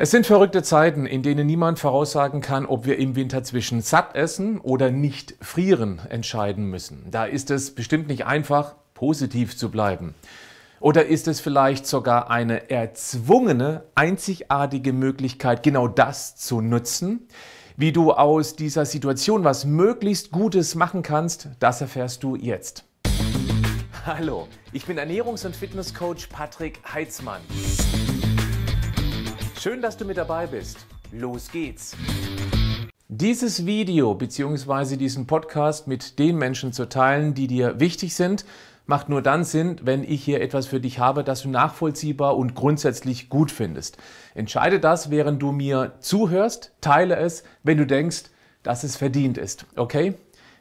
Es sind verrückte Zeiten, in denen niemand voraussagen kann, ob wir im Winter zwischen satt essen oder nicht frieren entscheiden müssen. Da ist es bestimmt nicht einfach, positiv zu bleiben. Oder ist es vielleicht sogar eine erzwungene, einzigartige Möglichkeit, genau das zu nutzen? Wie du aus dieser Situation was möglichst Gutes machen kannst, das erfährst du jetzt. Hallo, ich bin Ernährungs- und Fitnesscoach Patrick Heitzmann. Schön, dass du mit dabei bist. Los geht's! Dieses Video bzw. diesen Podcast mit den Menschen zu teilen, die dir wichtig sind, macht nur dann Sinn, wenn ich hier etwas für dich habe, das du nachvollziehbar und grundsätzlich gut findest. Entscheide das, während du mir zuhörst, teile es, wenn du denkst, dass es verdient ist. Okay?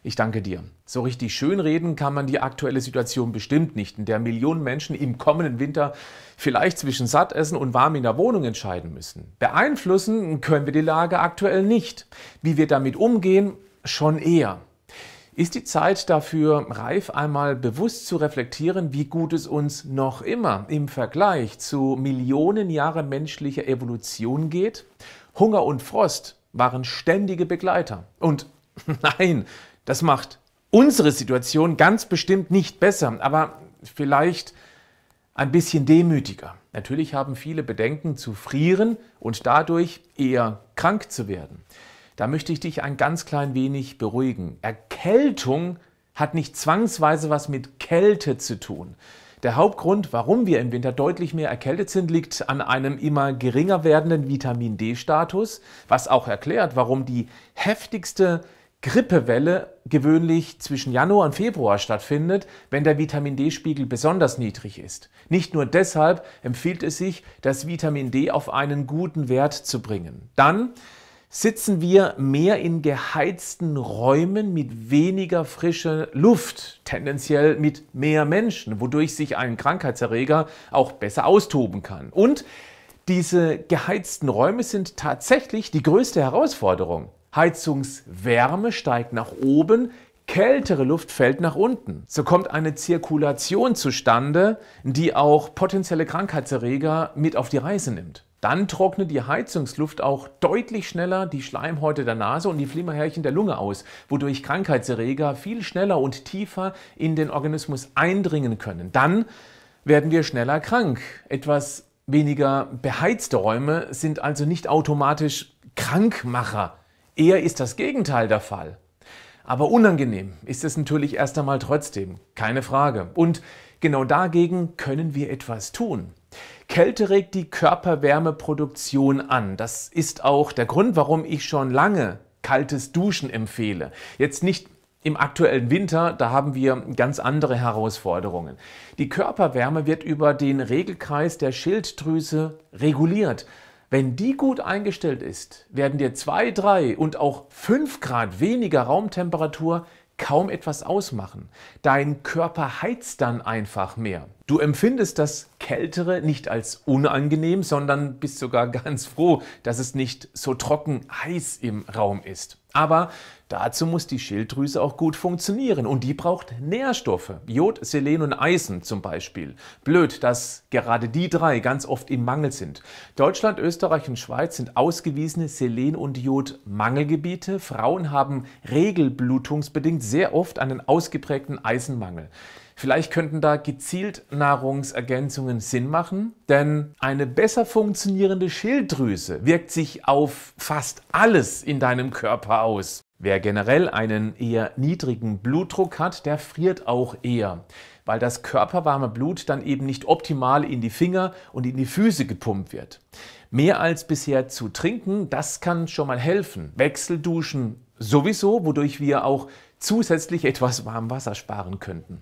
Ich danke dir. So richtig schön reden kann man die aktuelle Situation bestimmt nicht, in der Millionen Menschen im kommenden Winter vielleicht zwischen Sattessen und warm in der Wohnung entscheiden müssen. Beeinflussen können wir die Lage aktuell nicht. Wie wir damit umgehen, schon eher. Ist die Zeit dafür reif, einmal bewusst zu reflektieren, wie gut es uns noch immer im Vergleich zu Millionen Jahre menschlicher Evolution geht? Hunger und Frost waren ständige Begleiter. Und nein, das macht unsere Situation ganz bestimmt nicht besser, aber vielleicht ein bisschen demütiger. Natürlich haben viele Bedenken zu frieren und dadurch eher krank zu werden. Da möchte ich dich ein ganz klein wenig beruhigen. Erkältung hat nicht zwangsweise was mit Kälte zu tun. Der Hauptgrund, warum wir im Winter deutlich mehr erkältet sind, liegt an einem immer geringer werdenden Vitamin D-Status, was auch erklärt, warum die heftigste Grippewelle gewöhnlich zwischen Januar und Februar stattfindet, wenn der Vitamin D-Spiegel besonders niedrig ist. Nicht nur deshalb empfiehlt es sich, das Vitamin D auf einen guten Wert zu bringen. Dann sitzen wir mehr in geheizten Räumen mit weniger frischer Luft, tendenziell mit mehr Menschen, wodurch sich ein Krankheitserreger auch besser austoben kann. Und diese geheizten Räume sind tatsächlich die größte Herausforderung. Heizungswärme steigt nach oben, kältere Luft fällt nach unten. So kommt eine Zirkulation zustande, die auch potenzielle Krankheitserreger mit auf die Reise nimmt. Dann trocknet die Heizungsluft auch deutlich schneller die Schleimhäute der Nase und die Flimmerhärchen der Lunge aus, wodurch Krankheitserreger viel schneller und tiefer in den Organismus eindringen können. Dann werden wir schneller krank. Etwas weniger beheizte Räume sind also nicht automatisch Krankmacher. Eher ist das Gegenteil der Fall. Aber unangenehm ist es natürlich erst einmal trotzdem, keine Frage. Und genau dagegen können wir etwas tun. Kälte regt die Körperwärmeproduktion an. Das ist auch der Grund, warum ich schon lange kaltes Duschen empfehle. Jetzt nicht im aktuellen Winter, da haben wir ganz andere Herausforderungen. Die Körperwärme wird über den Regelkreis der Schilddrüse reguliert. Wenn die gut eingestellt ist, werden dir 2, 3 und auch 5 Grad weniger Raumtemperatur kaum etwas ausmachen. Dein Körper heizt dann einfach mehr. Du empfindest das Kältere nicht als unangenehm, sondern bist sogar ganz froh, dass es nicht so trocken heiß im Raum ist. Aber dazu muss die Schilddrüse auch gut funktionieren und die braucht Nährstoffe, Jod, Selen und Eisen zum Beispiel. Blöd, dass gerade die drei ganz oft im Mangel sind. Deutschland, Österreich und Schweiz sind ausgewiesene Selen- und Jodmangelgebiete. Frauen haben regelblutungsbedingt sehr oft einen ausgeprägten Eisenmangel. Vielleicht könnten da gezielt Nahrungsergänzungen Sinn machen, denn eine besser funktionierende Schilddrüse wirkt sich auf fast alles in deinem Körper aus. Wer generell einen eher niedrigen Blutdruck hat, der friert auch eher, weil das körperwarme Blut dann eben nicht optimal in die Finger und in die Füße gepumpt wird. Mehr als bisher zu trinken, das kann schon mal helfen. Wechselduschen sowieso, wodurch wir auch zusätzlich etwas Warmwasser sparen könnten.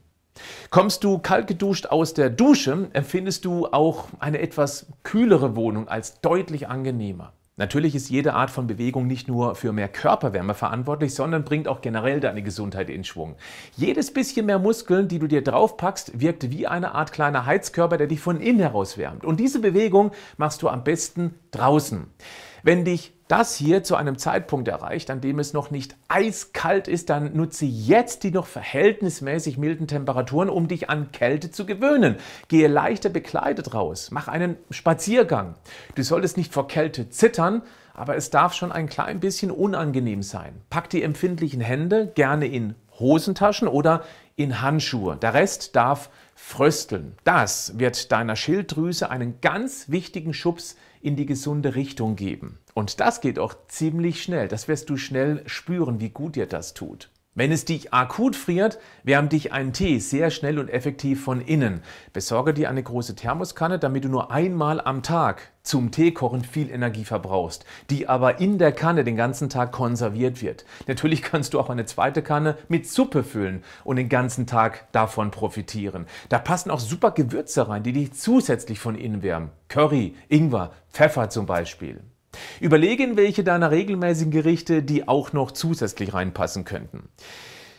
Kommst du kalt geduscht aus der Dusche, empfindest du auch eine etwas kühlere Wohnung als deutlich angenehmer. Natürlich ist jede Art von Bewegung nicht nur für mehr Körperwärme verantwortlich, sondern bringt auch generell deine Gesundheit in Schwung. Jedes bisschen mehr Muskeln, die du dir draufpackst, wirkt wie eine Art kleiner Heizkörper, der dich von innen heraus wärmt. Und diese Bewegung machst du am besten draußen. Wenn dich das hier zu einem Zeitpunkt erreicht, an dem es noch nicht eiskalt ist, dann nutze jetzt die noch verhältnismäßig milden Temperaturen, um dich an Kälte zu gewöhnen. Gehe leichter bekleidet raus, mach einen Spaziergang. Du solltest nicht vor Kälte zittern, aber es darf schon ein klein bisschen unangenehm sein. Pack die empfindlichen Hände gerne in Hosentaschen oder in Handschuhe. Der Rest darf frösteln. Das wird deiner Schilddrüse einen ganz wichtigen Schubs in die gesunde Richtung geben. Und das geht auch ziemlich schnell. Das wirst du schnell spüren, wie gut dir das tut. Wenn es dich akut friert, wärmt dich ein Tee sehr schnell und effektiv von innen. Besorge dir eine große Thermoskanne, damit du nur einmal am Tag zum Tee kochen viel Energie verbrauchst, die aber in der Kanne den ganzen Tag konserviert wird. Natürlich kannst du auch eine zweite Kanne mit Suppe füllen und den ganzen Tag davon profitieren. Da passen auch super Gewürze rein, die dich zusätzlich von innen wärmen. Curry, Ingwer, Pfeffer zum Beispiel. Überlege, in welche deiner regelmäßigen Gerichte die auch noch zusätzlich reinpassen könnten.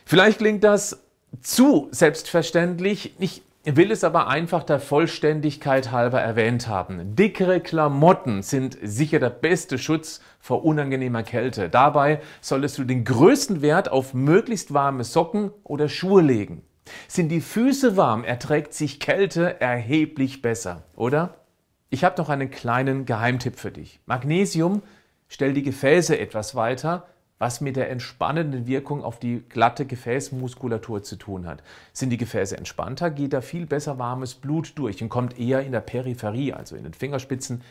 Vielleicht klingt das zu selbstverständlich. Ich will es aber einfach der Vollständigkeit halber erwähnt haben. Dickere Klamotten sind sicher der beste Schutz vor unangenehmer Kälte. Dabei solltest du den größten Wert auf möglichst warme Socken oder Schuhe legen. Sind die Füße warm, erträgt sich Kälte erheblich besser, oder? Ich habe noch einen kleinen Geheimtipp für dich. Magnesium stellt die Gefäße etwas weiter, was mit der entspannenden Wirkung auf die glatte Gefäßmuskulatur zu tun hat. Sind die Gefäße entspannter, geht da viel besser warmes Blut durch und kommt eher in der Peripherie, also in den Fingerspitzen,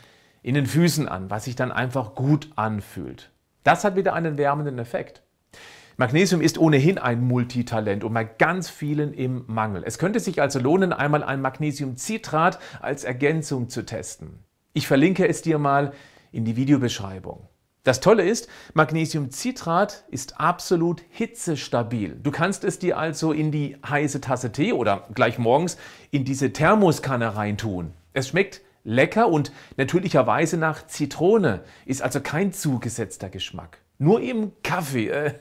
in den Füßen an, was sich dann einfach gut anfühlt. Das hat wieder einen wärmenden Effekt. Magnesium ist ohnehin ein Multitalent und bei ganz vielen im Mangel. Es könnte sich also lohnen, einmal ein Magnesiumcitrat als Ergänzung zu testen. Ich verlinke es dir mal in die Videobeschreibung. Das Tolle ist, Magnesiumcitrat ist absolut hitzestabil. Du kannst es dir also in die heiße Tasse Tee oder gleich morgens in diese Thermoskanne reintun. Es schmeckt lecker und natürlicherweise nach Zitrone, ist also kein zugesetzter Geschmack. Nur im Kaffee, äh,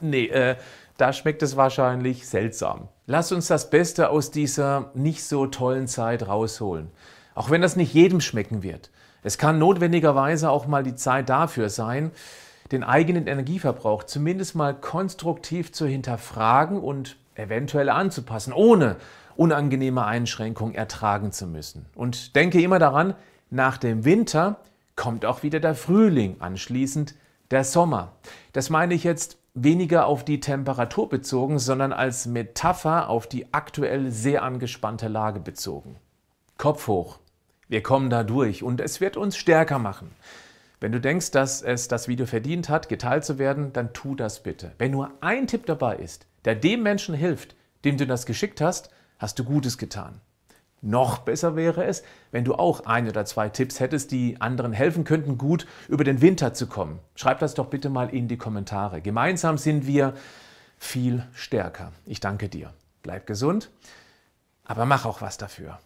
nee, äh, da schmeckt es wahrscheinlich seltsam. Lass uns das Beste aus dieser nicht so tollen Zeit rausholen. Auch wenn das nicht jedem schmecken wird. Es kann notwendigerweise auch mal die Zeit dafür sein, den eigenen Energieverbrauch zumindest mal konstruktiv zu hinterfragen und eventuell anzupassen, ohne unangenehme Einschränkungen ertragen zu müssen. Und denke immer daran, nach dem Winter kommt auch wieder der Frühling, anschließend der Sommer. Das meine ich jetzt weniger auf die Temperatur bezogen, sondern als Metapher auf die aktuell sehr angespannte Lage bezogen. Kopf hoch. Wir kommen da durch und es wird uns stärker machen. Wenn du denkst, dass es das Video verdient hat, geteilt zu werden, dann tu das bitte. Wenn nur ein Tipp dabei ist, der dem Menschen hilft, dem du das geschickt hast, hast du Gutes getan. Noch besser wäre es, wenn du auch ein oder zwei Tipps hättest, die anderen helfen könnten, gut über den Winter zu kommen. Schreib das doch bitte mal in die Kommentare. Gemeinsam sind wir viel stärker. Ich danke dir. Bleib gesund, aber mach auch was dafür.